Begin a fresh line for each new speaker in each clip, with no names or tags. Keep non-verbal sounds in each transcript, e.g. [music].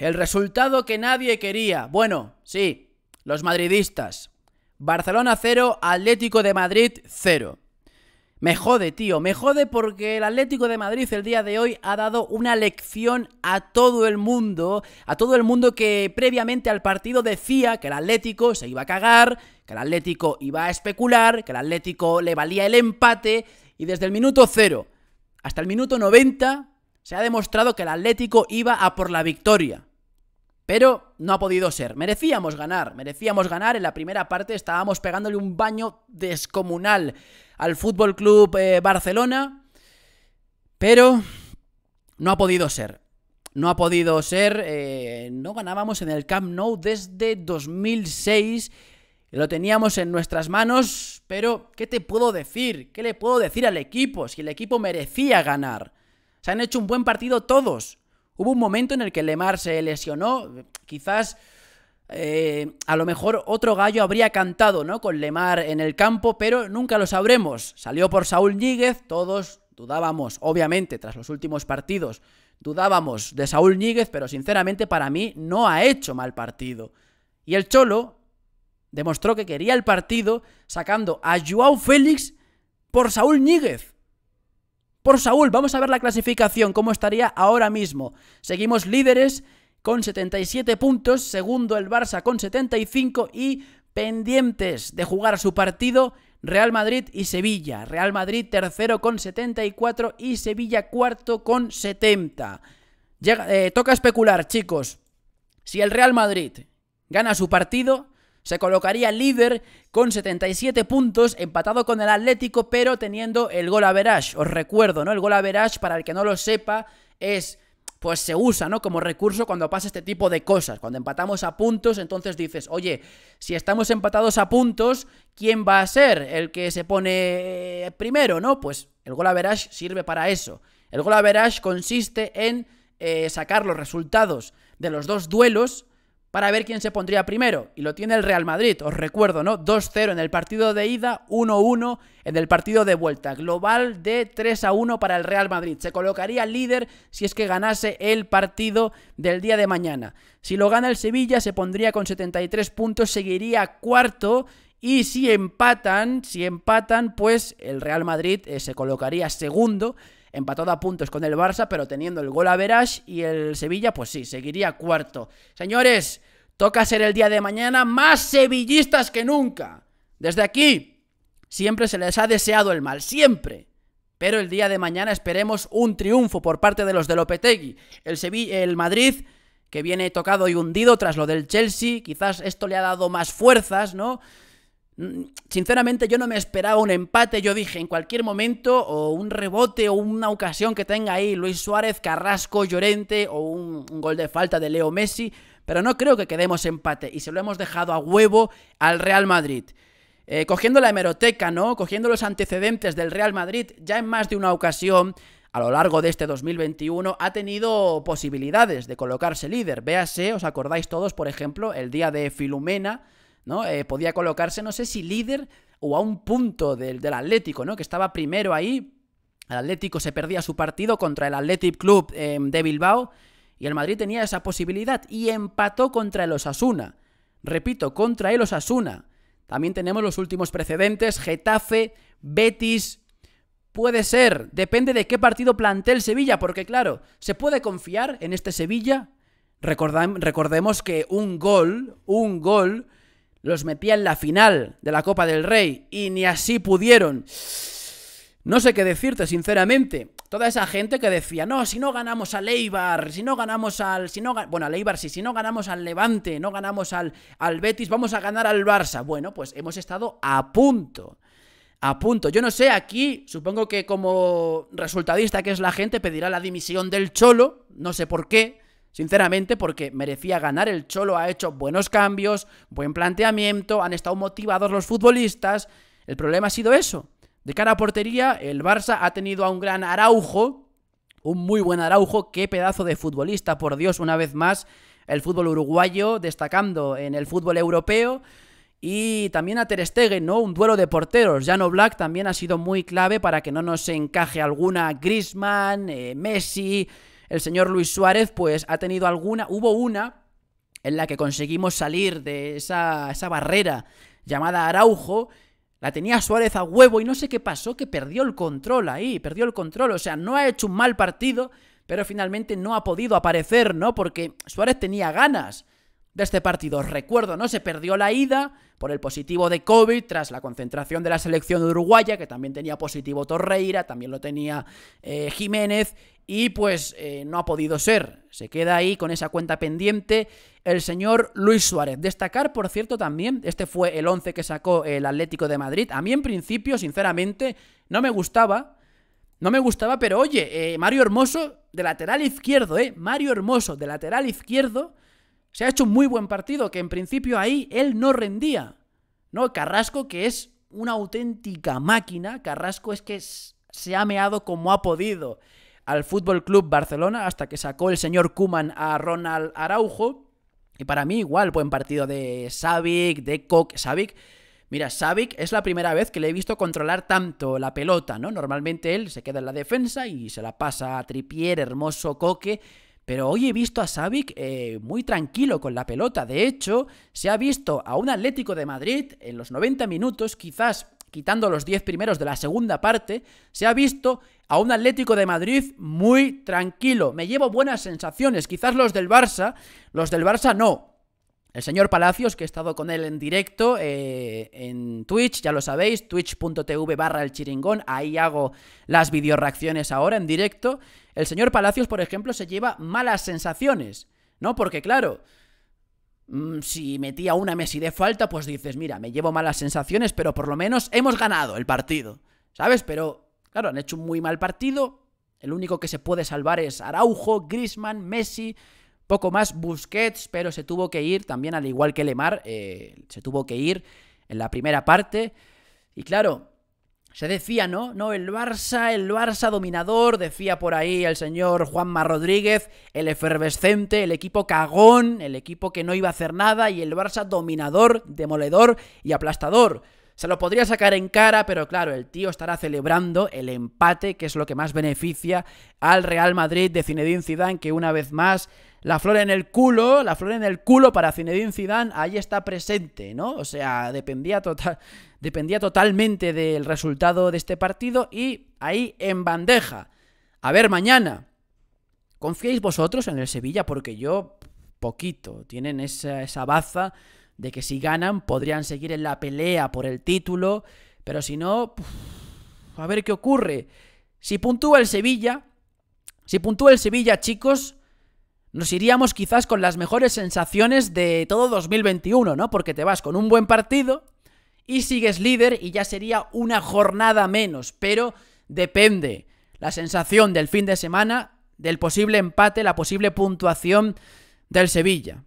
El resultado que nadie quería. Bueno, sí, los madridistas. Barcelona cero, Atlético de Madrid cero. Me jode, tío, me jode porque el Atlético de Madrid el día de hoy ha dado una lección a todo el mundo, a todo el mundo que previamente al partido decía que el Atlético se iba a cagar, que el Atlético iba a especular, que el Atlético le valía el empate y desde el minuto cero hasta el minuto 90 se ha demostrado que el Atlético iba a por la victoria. Pero no ha podido ser. Merecíamos ganar, merecíamos ganar. En la primera parte estábamos pegándole un baño descomunal al Fútbol Club eh, Barcelona. Pero no ha podido ser. No ha podido ser. Eh, no ganábamos en el Camp Nou desde 2006. Lo teníamos en nuestras manos. Pero, ¿qué te puedo decir? ¿Qué le puedo decir al equipo? Si el equipo merecía ganar. Se han hecho un buen partido todos. Hubo un momento en el que Lemar se lesionó, quizás eh, a lo mejor otro gallo habría cantado, ¿no? Con Lemar en el campo, pero nunca lo sabremos. Salió por Saúl Níguez, todos dudábamos, obviamente, tras los últimos partidos, dudábamos de Saúl Níguez, pero sinceramente para mí no ha hecho mal partido. Y el Cholo demostró que quería el partido sacando a Joao Félix por Saúl Níguez por Saúl. Vamos a ver la clasificación, cómo estaría ahora mismo. Seguimos líderes con 77 puntos, segundo el Barça con 75 y pendientes de jugar su partido Real Madrid y Sevilla. Real Madrid tercero con 74 y Sevilla cuarto con 70. Eh, toca especular, chicos. Si el Real Madrid gana su partido, se colocaría líder con 77 puntos, empatado con el Atlético, pero teniendo el gol average. Os recuerdo, ¿no? El gol average, para el que no lo sepa, es pues se usa, ¿no? Como recurso cuando pasa este tipo de cosas. Cuando empatamos a puntos, entonces dices, oye, si estamos empatados a puntos, ¿quién va a ser el que se pone eh, primero, ¿no? Pues el gol average sirve para eso. El gol average consiste en eh, sacar los resultados de los dos duelos para ver quién se pondría primero. Y lo tiene el Real Madrid, os recuerdo, ¿no? 2-0 en el partido de ida, 1-1 en el partido de vuelta. Global de 3-1 para el Real Madrid. Se colocaría líder si es que ganase el partido del día de mañana. Si lo gana el Sevilla, se pondría con 73 puntos, seguiría cuarto y si empatan, si empatan, pues el Real Madrid eh, se colocaría segundo empatado a puntos con el Barça, pero teniendo el gol a Veras y el Sevilla, pues sí, seguiría cuarto. Señores, toca ser el día de mañana más sevillistas que nunca. Desde aquí, siempre se les ha deseado el mal, siempre. Pero el día de mañana esperemos un triunfo por parte de los de Lopetegui. El, el Madrid que viene tocado y hundido tras lo del Chelsea, quizás esto le ha dado más fuerzas, ¿no? Mm, sinceramente yo no me esperaba un empate, yo dije en cualquier momento o un rebote o una ocasión que tenga ahí Luis Suárez, Carrasco, Llorente o un, gol de falta de Leo Messi, pero no creo que quedemos empate y se lo hemos dejado a huevo al Real Madrid. Eh, cogiendo la hemeroteca, ¿no? Cogiendo los antecedentes del Real Madrid, ya en más de una ocasión a lo largo de este 2021 ha tenido posibilidades de colocarse líder. Véase, os acordáis todos, por ejemplo, el día de Filumena eh, podía colocarse, no sé si líder o a un punto del, Atlético, ¿no? Que estaba primero ahí. El Atlético se perdía su partido contra el Athletic Club em, de Bilbao y el Madrid tenía esa posibilidad y empató contra el Osasuna. Repito, contra el Osasuna. También tenemos los últimos precedentes, Getafe, Betis, Puede ser, depende de qué partido plantee el Sevilla, porque claro, ¿se puede confiar en este Sevilla? recordemos que un gol, un gol los metía en la final de la Copa del Rey y ni así pudieron. No sé qué decirte, sinceramente. Toda esa gente que decía, no, si no ganamos al Eibar, si no ganamos al. Si bueno, al Eibar sí, si no ganamos al Levante, no ganamos al, al Betis, vamos a ganar al Barça. Bueno, pues hemos estado a punto. A punto. Yo no sé, aquí supongo que como resultadista que es la gente pedirá la dimisión del Cholo, no sé por qué, Sinceramente, porque merecía ganar, el Cholo ha hecho buenos cambios, buen planteamiento, han estado motivados los futbolistas. El problema ha sido eso. De cara a portería, el Barça ha tenido a un gran Araujo, un muy buen Araujo, qué pedazo de futbolista, por Dios, una vez más, el fútbol uruguayo destacando en el fútbol europeo. Y también a Ter ¿no? Un duelo de porteros. Jano Black también ha sido muy clave para que no nos encaje alguna Griezmann, eh, Messi, el señor Luis Suárez, pues ha tenido alguna, hubo una en la que conseguimos salir de esa, esa barrera llamada Araujo, la tenía Suárez a huevo y no sé qué pasó, que perdió el control ahí, perdió el control, o sea, no ha hecho un mal partido, pero finalmente no ha podido aparecer, ¿no? Porque Suárez tenía ganas de este partido. Recuerdo, ¿no? Se perdió la ida por el positivo de COVID tras la concentración de la selección uruguaya, que también tenía positivo Torreira, también lo tenía eh, Jiménez, y pues eh, no ha podido ser. Se queda ahí con esa cuenta pendiente el señor Luis Suárez. Destacar, por cierto, también, este fue el 11 que sacó el Atlético de Madrid. A mí, en principio, sinceramente, no me gustaba. No me gustaba, pero oye, eh, Mario Hermoso de lateral izquierdo, ¿eh? Mario Hermoso de lateral izquierdo se ha hecho un muy buen partido, que en principio ahí él no rendía. ¿No? Carrasco, que es una auténtica máquina, Carrasco es que se ha meado como ha podido al Fútbol Club Barcelona hasta que sacó el señor Kuman a Ronald Araujo. Y para mí, igual, buen partido de Savic, de Coque Savic, mira, Savic es la primera vez que le he visto controlar tanto la pelota, ¿no? Normalmente él se queda en la defensa y se la pasa a Tripier, Hermoso, Coque. Pero hoy he visto a Savic eh, muy tranquilo con la pelota. De hecho, se ha visto a un Atlético de Madrid en los 90 minutos, quizás quitando los 10 primeros de la segunda parte, se ha visto a un Atlético de Madrid muy tranquilo. Me llevo buenas sensaciones. Quizás los del Barça, los del Barça no, el señor Palacios, que he estado con él en directo eh, en Twitch, ya lo sabéis, twitch.tv barra el chiringón, ahí hago las videoreacciones ahora en directo. El señor Palacios, por ejemplo, se lleva malas sensaciones, ¿no? Porque claro, mm, si metía una Messi de falta, pues dices, mira, me llevo malas sensaciones, pero por lo menos hemos ganado el partido, ¿sabes? Pero claro, han hecho un muy mal partido, el único que se puede salvar es Araujo, Grisman, Messi... Poco más Busquets, pero se tuvo que ir también, al igual que Lemar, eh, se tuvo que ir en la primera parte. Y claro, se decía, ¿no? No, el Barça, el Barça dominador, decía por ahí el señor Juanma Rodríguez, el efervescente, el equipo cagón, el equipo que no iba a hacer nada y el Barça dominador, demoledor y aplastador. Se lo podría sacar en cara, pero claro, el tío estará celebrando el empate, que es lo que más beneficia al Real Madrid de Zinedine Zidane, que una vez más la flor en el culo, la flor en el culo para Zinedine Zidane, ahí está presente, ¿no? O sea, dependía, total, dependía totalmente del resultado de este partido y ahí en bandeja. A ver, mañana, ¿confiáis vosotros en el Sevilla? Porque yo, poquito, tienen esa, baza de que si ganan podrían seguir en la pelea por el título, pero si no, a ver qué ocurre. Si puntúa el Sevilla, si puntúa el Sevilla, chicos, nos iríamos quizás con las mejores sensaciones de todo 2021, ¿no? Porque te vas con un buen partido y sigues líder y ya sería una jornada menos, pero depende la sensación del fin de semana, del posible empate, la posible puntuación del Sevilla.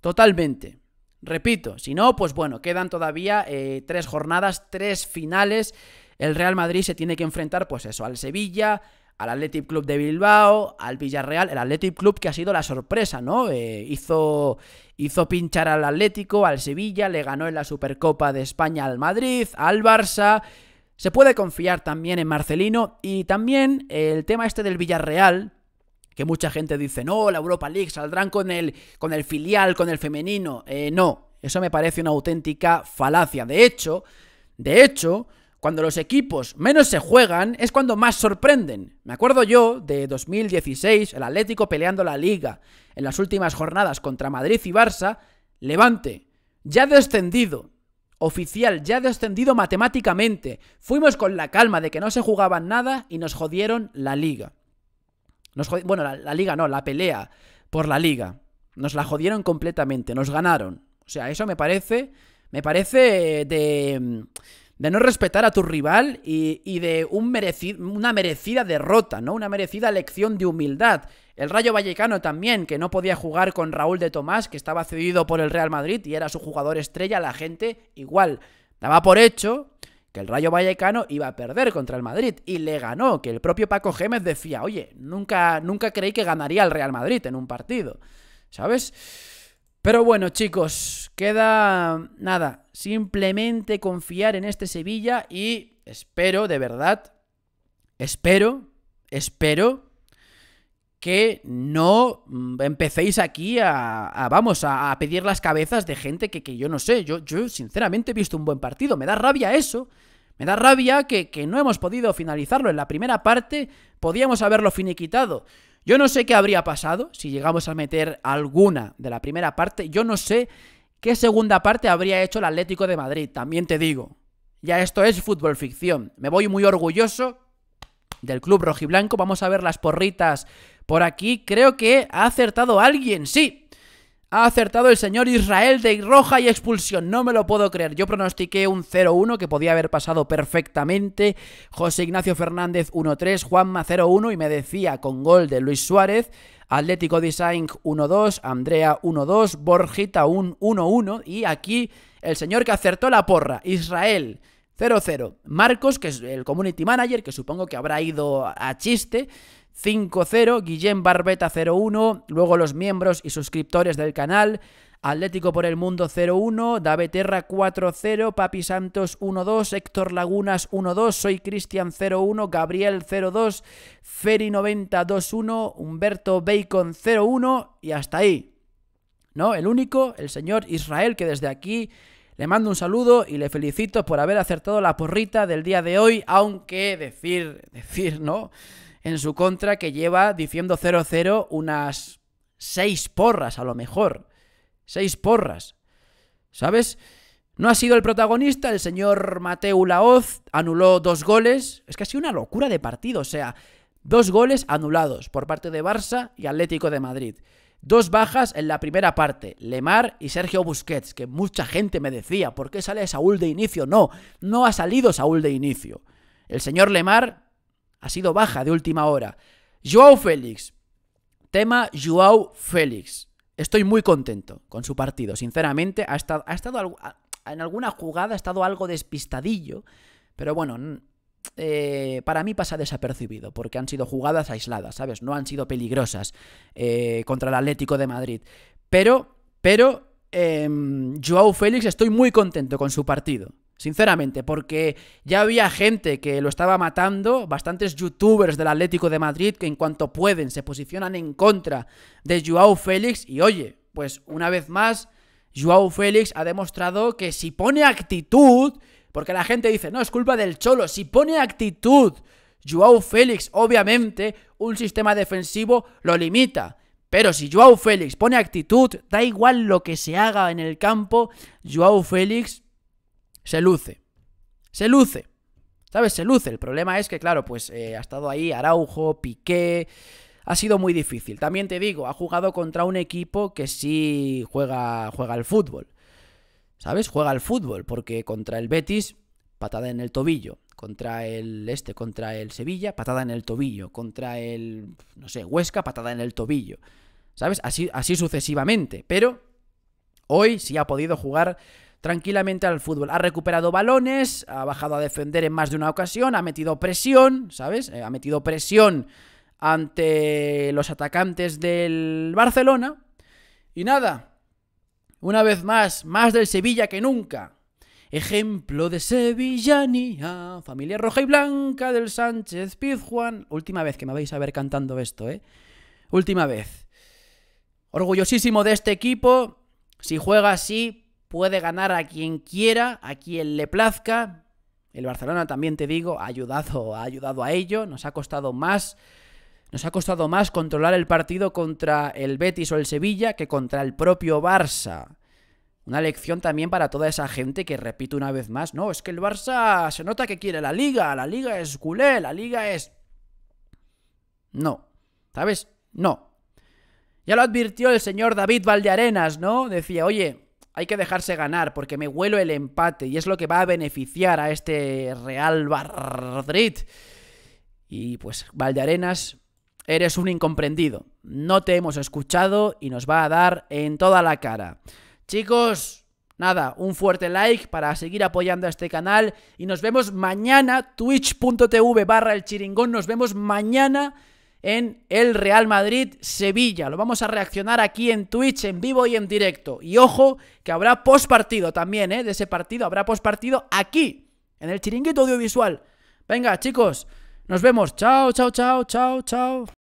Totalmente. Repito, si no, pues bueno, quedan todavía eh, tres jornadas, tres finales. El Real Madrid se tiene que enfrentar, pues eso, al Sevilla, al Athletic Club de Bilbao, al Villarreal, el Athletic Club que ha sido la sorpresa, ¿no? Eh, hizo, hizo pinchar al Atlético, al Sevilla, le ganó en la Supercopa de España al Madrid, al Barça. Se puede confiar también en Marcelino y también el tema este del Villarreal, que mucha gente dice, no, la Europa League saldrán con el, con el filial, con el femenino. Eh, no, eso me parece una auténtica falacia. De hecho, de hecho, cuando los equipos menos se juegan es cuando más sorprenden. Me acuerdo yo de 2016, el Atlético peleando la liga, en las últimas jornadas contra Madrid y Barça, Levante, ya descendido, oficial, ya descendido matemáticamente. Fuimos con la calma de que no se jugaban nada y nos jodieron la liga. Nos Bueno, la, la liga no, la pelea por la liga. Nos la jodieron completamente, nos ganaron. O sea, eso me parece, me parece eh, de de no respetar a tu rival y, y de un una merecida derrota, ¿no? Una merecida lección de humildad. El Rayo Vallecano también, que no podía jugar con Raúl de Tomás, que estaba cedido por el Real Madrid y era su jugador estrella, la gente igual. Daba por hecho que el Rayo Vallecano iba a perder contra el Madrid y le ganó, que el propio Paco Gémez decía, oye, nunca, nunca creí que ganaría el Real Madrid en un partido, ¿sabes? Pero bueno, chicos, Queda nada, simplemente confiar en este Sevilla y espero, de verdad, espero, espero que no mm, empecéis aquí a, vamos, a, pedir las cabezas de gente que, yo no sé. Yo, yo sinceramente he visto un buen partido. Me da rabia eso. Me da rabia que, que no hemos podido finalizarlo. En la primera parte podíamos haberlo finiquitado. Yo no sé qué habría pasado si llegamos a meter alguna de la primera parte. Yo no sé ¿Qué segunda parte habría hecho el Atlético de Madrid? También te digo. Ya esto es fútbol ficción. Me voy muy orgulloso del club rojiblanco. Vamos a ver las porritas por aquí. Creo que ha acertado alguien, sí. Ha acertado el señor Israel de roja y expulsión, no me lo puedo creer. Yo pronostiqué un 0-1 que podía haber pasado perfectamente. José Ignacio Fernández 1-3, Juanma 0-1 y me decía con gol de Luis Suárez Atlético Design 1-2, Andrea 1-2, Borgita 1-1 y aquí el señor que acertó la porra, Israel 0-0. Marcos, que es el community manager, que supongo que habrá ido a chiste, 5-0, Guillem Barbeta 0-1, luego los miembros y suscriptores del canal, Atlético por el Mundo 0-1, Terra 4-0, Papi Santos 1-2, Héctor Lagunas 1-2, Soy Cristian 0-1, Gabriel 0-2, Feri 90 2-1, Humberto Bacon 0-1 y hasta ahí. ¿No? El único, el señor Israel, que desde aquí le mando un saludo y le felicito por haber acertado la porrita del día de hoy, aunque decir, [laughs] decir, ¿no? En su contra que lleva diciendo 0-0 unas 6 porras a lo mejor. Seis porras. ¿Sabes? No ha sido el protagonista, el señor Mateu Laoz anuló dos goles. Es que ha sido una locura de partido, o sea, dos goles anulados por parte de Barça y Atlético de Madrid. Dos bajas en la primera parte, Lemar y Sergio Busquets, que mucha gente me decía, ¿por qué sale Saúl de inicio? No, no ha salido Saúl de inicio. El señor Lemar ha sido baja de última hora. Joao Félix. Tema Joao Félix estoy muy contento con su partido. Sinceramente, ha estado, en alguna jugada ha estado algo despistadillo, pero bueno, eh, para mí pasa desapercibido, porque han sido jugadas aisladas, ¿sabes? No han sido peligrosas eh, contra el Atlético de Madrid. Pero, pero, em, Joao Félix, estoy muy contento con su partido. Sinceramente, porque ya había gente que lo estaba matando, bastantes youtubers del Atlético de Madrid que en cuanto pueden se posicionan en contra de Joao Félix y oye, pues una vez más, Joao Félix ha demostrado que si pone actitud, porque la gente dice, no, es culpa del cholo, si pone actitud, Joao Félix obviamente un sistema defensivo lo limita. Pero si Joao Félix pone actitud, da igual lo que se haga en el campo, Joao Félix se luce. Se luce. ¿Sabes? Se luce. El problema es que, claro, pues eh, ha estado ahí Araujo, Piqué. Ha sido muy difícil. También te digo, ha jugado contra un equipo que sí juega, juega al fútbol. ¿Sabes? Juega al fútbol, porque contra el Betis, patada en el tobillo. Contra el este, contra el Sevilla, patada en el tobillo. Contra el, no sé, Huesca, patada en el tobillo. ¿Sabes? Así, así sucesivamente. Pero hoy sí ha podido jugar tranquilamente al fútbol. Ha recuperado balones, ha bajado a defender en más de una ocasión, ha metido presión, ¿sabes? Eh, ha metido presión ante los atacantes del Barcelona. Y nada, una vez más, más del Sevilla que nunca. Ejemplo de sevillanía, familia roja y blanca del Sánchez Pizjuan Última vez que me vais a ver cantando esto, ¿eh? Última vez. Orgullosísimo de este equipo. Si juega así, puede ganar a quien quiera, a quien le plazca. El Barcelona también te digo, ha ayudado, ha ayudado a ello, nos ha costado más nos ha costado más controlar el partido contra el Betis o el Sevilla que contra el propio Barça. Una lección también para toda esa gente que repito una vez más, no, es que el Barça se nota que quiere la liga, la liga es culé, la liga es... No, ¿sabes? No. Ya lo advirtió el señor David Valdearenas, ¿no? Decía, oye, hay que dejarse ganar porque me huelo el empate y es lo que va a beneficiar a este Real Madrid. Y pues Valdearenas, eres un incomprendido. No te hemos escuchado y nos va a dar en toda la cara. Chicos, Nada, un fuerte like para seguir apoyando a este canal y nos vemos mañana, twitch.tv barra el chiringón, nos vemos mañana en el Real Madrid Sevilla. Lo vamos a reaccionar aquí en Twitch, en vivo y en directo. Y ojo, que habrá postpartido también, ¿eh? De ese partido, habrá postpartido aquí, en el chiringuito audiovisual. Venga, chicos, nos vemos. Chao, chao, chao, chao, chao.